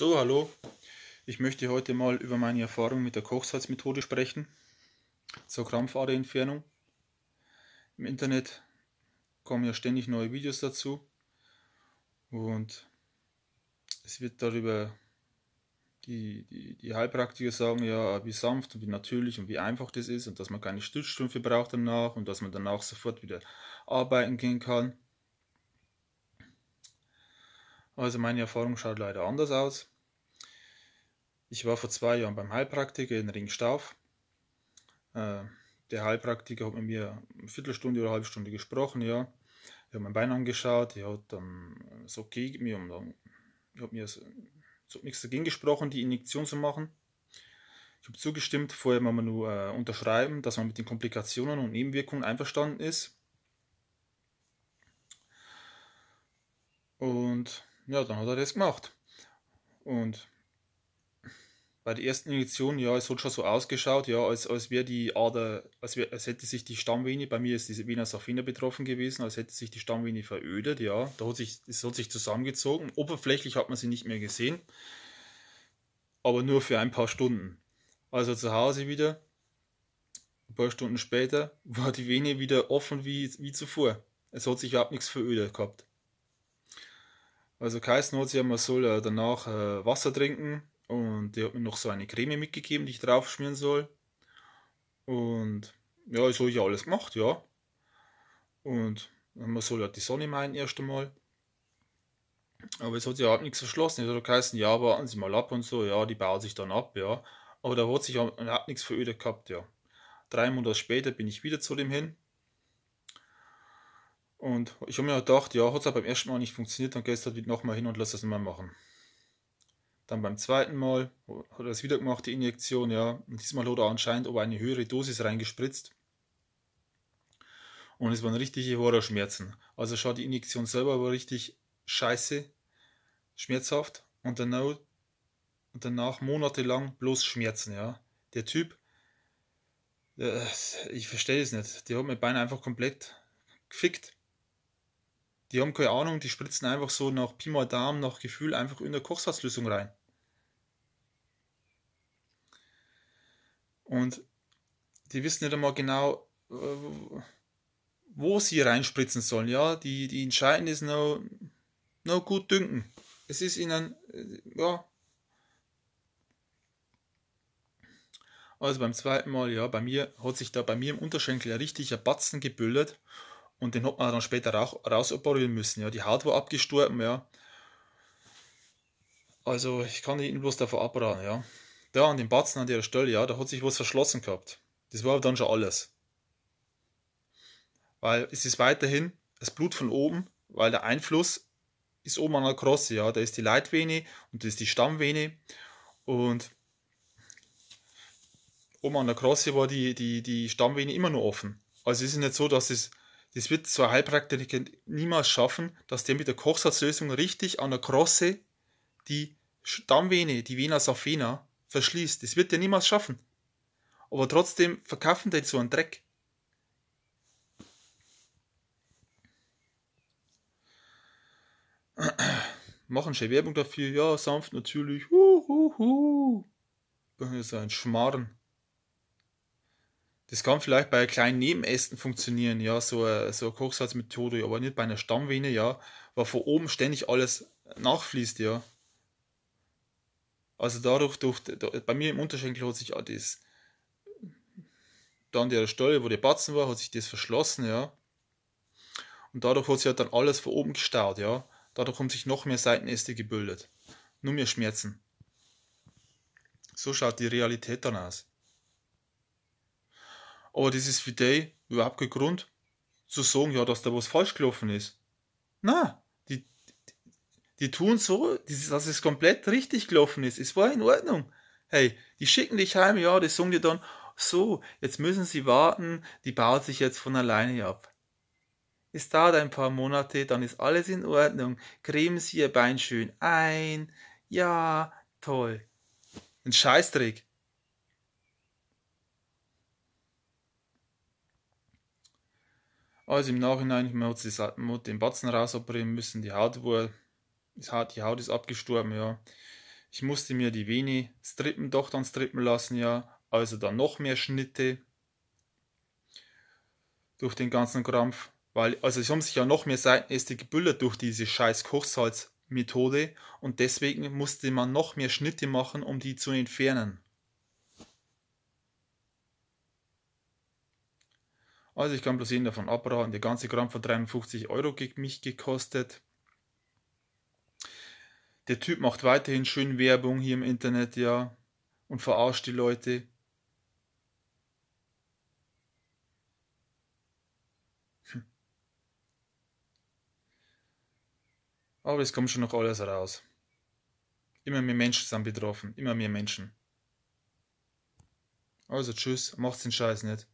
So, hallo. Ich möchte heute mal über meine Erfahrung mit der Kochsalzmethode sprechen. Zur Krampfaderentfernung. Im Internet kommen ja ständig neue Videos dazu. Und es wird darüber, die, die, die Heilpraktiker sagen ja, wie sanft und wie natürlich und wie einfach das ist und dass man keine Stützstrümpfe braucht danach und dass man danach sofort wieder arbeiten gehen kann. Also meine Erfahrung schaut leider anders aus. Ich war vor zwei Jahren beim Heilpraktiker in Ringstauf. Äh, der Heilpraktiker hat mit mir eine Viertelstunde oder eine halbe Stunde gesprochen, ja. Ich habe mein Bein angeschaut, er hat ähm, so gegen mich und dann, ich habe mir so, so nichts dagegen gesprochen, die Injektion zu machen. Ich habe zugestimmt, vorher muss man nur äh, unterschreiben, dass man mit den Komplikationen und Nebenwirkungen einverstanden ist. Ja, dann hat er das gemacht. Und bei der ersten Injektion, ja, es hat schon so ausgeschaut, ja, als, als wäre die Ader, als, wär, als hätte sich die Stammvene, bei mir ist diese Vena Safina betroffen gewesen, als hätte sich die Stammvene verödet, ja, da hat sich, es hat sich zusammengezogen, oberflächlich hat man sie nicht mehr gesehen, aber nur für ein paar Stunden. Also zu Hause wieder, ein paar Stunden später, war die Vene wieder offen wie, wie zuvor. Es hat sich überhaupt nichts verödet gehabt. Also geheißen hat sie, man soll danach äh, Wasser trinken und die hat mir noch so eine Creme mitgegeben, die ich drauf schmieren soll. Und ja, so habe ich alles gemacht, ja. Und man soll ja die Sonne meinen erst einmal. Aber es hat ja halt nichts verschlossen. Es hat geheißen, ja, warten Sie mal ab und so, ja, die baut sich dann ab, ja. Aber da hat sich hat nichts verödet gehabt, ja. Drei Monate später bin ich wieder zu dem hin und ich habe mir gedacht, ja, hat es beim ersten Mal nicht funktioniert, dann gehst du halt nochmal hin und lässt das nochmal machen. Dann beim zweiten Mal hat er es wieder gemacht, die Injektion, ja. Und diesmal hat er anscheinend aber eine höhere Dosis reingespritzt. Und es waren richtige Horrorschmerzen. Also schau, die Injektion selber war richtig scheiße, schmerzhaft. Und danach, und danach monatelang bloß Schmerzen, ja. Der Typ, der, äh, ich verstehe es nicht, der hat mein Bein einfach komplett gefickt die haben keine Ahnung, die spritzen einfach so nach Pi mal Daumen, nach Gefühl einfach in der Kochsalzlösung rein. Und die wissen nicht einmal genau, äh, wo sie reinspritzen sollen. Ja, die, die entscheiden ist nur, nur gut dünken. Es ist ihnen, äh, ja. Also beim zweiten Mal, ja, bei mir hat sich da bei mir im Unterschenkel ein richtiger Batzen gebildet. Und den hat man dann später auch rausoperieren müssen. Ja, die Haut war abgestorben, ja. Also ich kann Ihnen bloß davor abraten, ja. Da an dem Batzen an der Stelle, ja, da hat sich was verschlossen gehabt. Das war aber dann schon alles. Weil es ist weiterhin das Blut von oben, weil der Einfluss ist oben an der Krosse, ja. Da ist die Leitvene und da ist die Stammvene. Und oben an der Krosse war die, die, die Stammvene immer nur offen. Also es ist nicht so, dass es das wird so ein Heilpraktiker niemals schaffen, dass der mit der Kochsalzlösung richtig an der Krosse die Stammvene, die Vena Safena, verschließt. Das wird der niemals schaffen. Aber trotzdem verkaufen die so einen Dreck. Machen schon Werbung dafür, ja, sanft natürlich. Huhuhu. Das ist ein Schmarrn. Das kann vielleicht bei kleinen Nebenästen funktionieren, ja, so eine, so eine Kochsalzmethode, aber nicht bei einer Stammvene, ja, weil von oben ständig alles nachfließt, ja. Also dadurch, durch, bei mir im Unterschenkel hat sich auch das, dann der Stelle, wo der Batzen war, hat sich das verschlossen, ja. Und dadurch hat sich halt dann alles von oben gestaut, ja. Dadurch haben sich noch mehr Seitenäste gebildet. Nur mehr Schmerzen. So schaut die Realität dann aus. Aber das ist für die überhaupt kein Grund zu sagen, ja, dass da was falsch gelaufen ist. Na, die, die tun so, dass es komplett richtig gelaufen ist. Es war in Ordnung. Hey, die schicken dich heim, ja, die sagen dir dann, so, jetzt müssen sie warten, die baut sich jetzt von alleine ab. Es dauert ein paar Monate, dann ist alles in Ordnung. Cremen Sie Ihr Bein schön ein. Ja, toll. Ein Scheißdreck. Also im Nachhinein, ich muss den Batzen rausoperieren müssen, die Haut wurde, die Haut ist abgestorben, ja. Ich musste mir die Vene strippen, doch dann strippen lassen, ja. Also dann noch mehr Schnitte durch den ganzen Krampf. Weil, also es haben sich ja noch mehr Seitenäste gebildet durch diese scheiß Kochsalzmethode und deswegen musste man noch mehr Schnitte machen, um die zu entfernen. Also ich kann bloß jeden davon abraten. Der ganze Gramm von 53 Euro mich gekostet. Der Typ macht weiterhin schön Werbung hier im Internet, ja. Und verarscht die Leute. Hm. Aber es kommt schon noch alles raus. Immer mehr Menschen sind betroffen. Immer mehr Menschen. Also tschüss, macht's den Scheiß nicht.